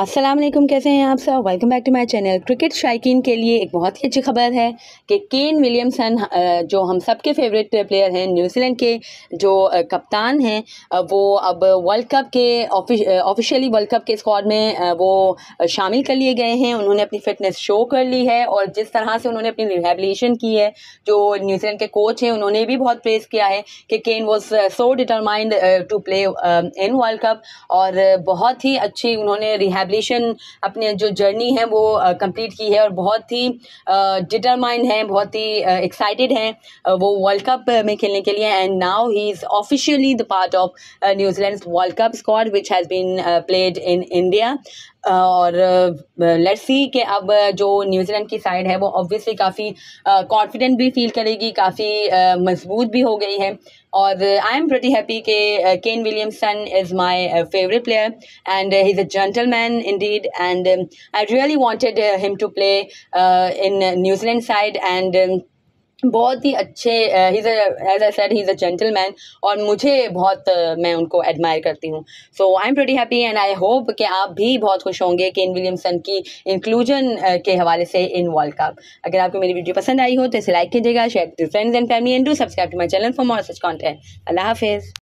अस्सलाम वालेकुम कैसे हैं आप सब welcome back to my channel cricket शायकीन के लिए एक बहुत ही अच्छी खबर है कि केन विलियमसन जो हम सब के फेवरेट प्लेयर हैं न्यूजीलैंड के जो कप्तान हैं वो अब वर्ल्ड कप के ऑफिशियली वर्ल्ड कप के स्क्वाड में वो शामिल कर लिए गए हैं उन्होंने अपनी फ़िटनेस शो कर ली है और जिस तरह से उन्होंने अपनी रिहेबलीशन की है जो न्यूजीलैंड के कोच हैं उन्होंने भी बहुत प्रेस किया है कि Kane was so determined to play in World Cup और बहुत ही अच्छी उन्होंने रिहेब रिहेबलेशन अपने जो जर्नी है वो कंप्लीट की है और बहुत ही डिटरमाइंड हैं बहुत ही एक्साइटेड हैं वो वर्ल्ड कप में खेलने के लिए and now he is officially the part of New Zealand World Cup squad which has been played in India और लेट्स सी कि अब जो न्यूजीलैंड की साइड है वो ऑब्वियसली काफ़ी कॉन्फिडेंट भी फील करेगी काफ़ी मजबूत भी हो गई है और आई एम प्रटी हैप्पी कि Kane Williamson is my favourite player and he is a gentleman indeed and I really wanted him to play in New Zealand side and बहुत ही अच्छे as I said he is a gentleman और मुझे बहुत uh, मैं उनको admire करती हूँ so I am very happy and I hope कि आप भी बहुत खुश होंगे केन विलियमसन की इंक्लूजन uh, के हवाले से इन वर्ल्ड कप अगर आपको मेरी वीडियो पसंद आई हो तो इसे लाइक कीजिएगा share to friends and family and do subscribe to my channel for more such content अल्लाह हाफिज़